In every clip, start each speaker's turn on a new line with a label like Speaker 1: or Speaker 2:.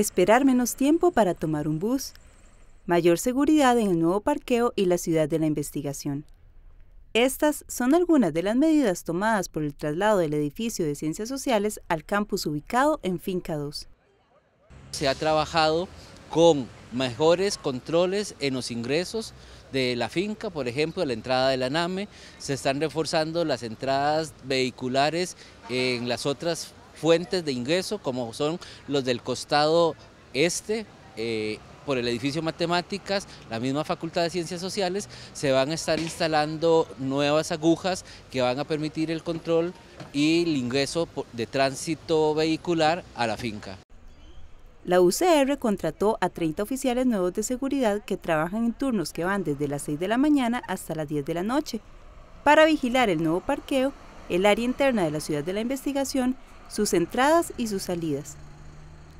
Speaker 1: esperar menos tiempo para tomar un bus, mayor seguridad en el nuevo parqueo y la ciudad de la investigación. Estas son algunas de las medidas tomadas por el traslado del edificio de Ciencias Sociales al campus ubicado en Finca 2.
Speaker 2: Se ha trabajado con mejores controles en los ingresos de la finca, por ejemplo, la entrada de la NAME, se están reforzando las entradas vehiculares en las otras fuentes de ingreso, como son los del costado este. Eh, por el edificio Matemáticas, la misma Facultad de Ciencias Sociales, se van a estar instalando nuevas agujas que van a permitir el control y el ingreso de tránsito vehicular a la finca.
Speaker 1: La UCR contrató a 30 oficiales nuevos de seguridad que trabajan en turnos que van desde las 6 de la mañana hasta las 10 de la noche para vigilar el nuevo parqueo, el área interna de la ciudad de la investigación sus entradas y sus salidas.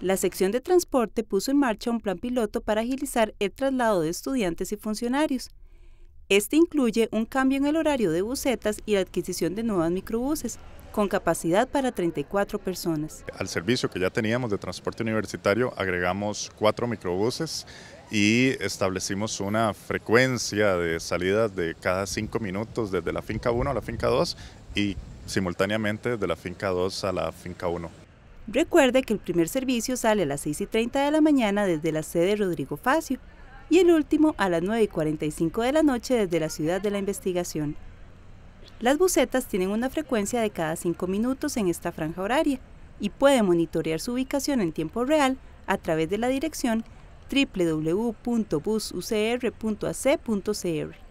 Speaker 1: La sección de transporte puso en marcha un plan piloto para agilizar el traslado de estudiantes y funcionarios. Este incluye un cambio en el horario de busetas y la adquisición de nuevos microbuses, con capacidad para 34 personas.
Speaker 3: Al servicio que ya teníamos de transporte universitario agregamos cuatro microbuses y establecimos una frecuencia de salidas de cada cinco minutos desde la finca 1 a la finca 2 y simultáneamente de la finca 2 a la finca 1.
Speaker 1: Recuerde que el primer servicio sale a las 6 y 30 de la mañana desde la sede Rodrigo Facio y el último a las 9 y 45 de la noche desde la ciudad de la investigación. Las bucetas tienen una frecuencia de cada 5 minutos en esta franja horaria y puede monitorear su ubicación en tiempo real a través de la dirección www.busucr.ac.cr.